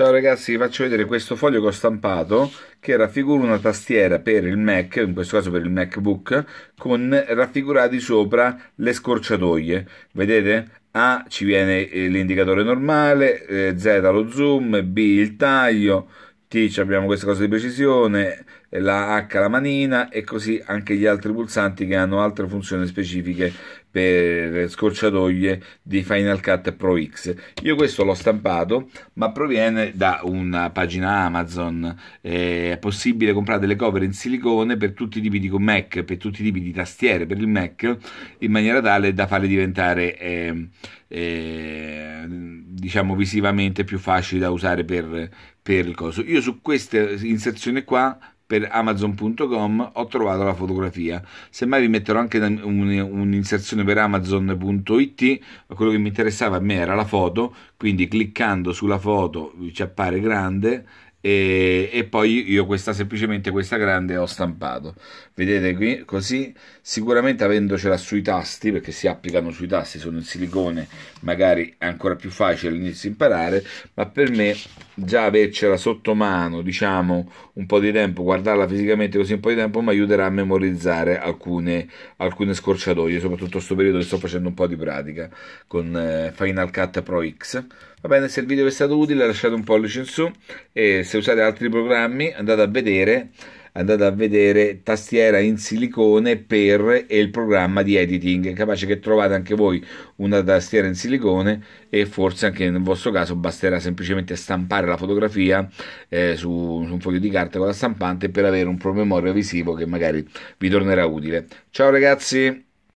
Ciao ragazzi, vi faccio vedere questo foglio che ho stampato che raffigura una tastiera per il Mac, in questo caso per il MacBook, con raffigurati sopra le scorciatoie. Vedete? A ci viene eh, l'indicatore normale, eh, Z lo zoom, B il taglio, T abbiamo questa cosa di precisione, la H la manina e così anche gli altri pulsanti che hanno altre funzioni specifiche per scorciatoie di Final Cut Pro X. Io questo l'ho stampato, ma proviene da una pagina Amazon. Eh, è possibile comprare delle cover in silicone per tutti i tipi di Mac, per tutti i tipi di tastiere per il Mac, in maniera tale da farle diventare ehm, eh, eh, diciamo visivamente più facili da usare per, per il coso. Io su questa inserzione qua per amazon.com ho trovato la fotografia semmai vi metterò anche un'inserzione per amazon.it quello che mi interessava a me era la foto quindi cliccando sulla foto ci appare grande e, e, poi io questa semplicemente questa grande ho stampato vedete qui così sicuramente avendocela sui tasti perché si applicano sui tasti sono in silicone magari è ancora più facile all'inizio imparare ma per me già avercela sotto mano, diciamo un po' di tempo, guardarla fisicamente così un po' di tempo, mi aiuterà a memorizzare alcune, alcune scorciatoie, soprattutto in questo periodo che sto facendo un po' di pratica con eh, Final Cut Pro X. Va bene, se il video vi è stato utile lasciate un pollice in su e se usate altri programmi andate a vedere andate a vedere tastiera in silicone per e il programma di editing capace che trovate anche voi una tastiera in silicone e forse anche nel vostro caso basterà semplicemente stampare la fotografia eh, su, su un foglio di carta con la stampante per avere un promemoria visivo che magari vi tornerà utile ciao ragazzi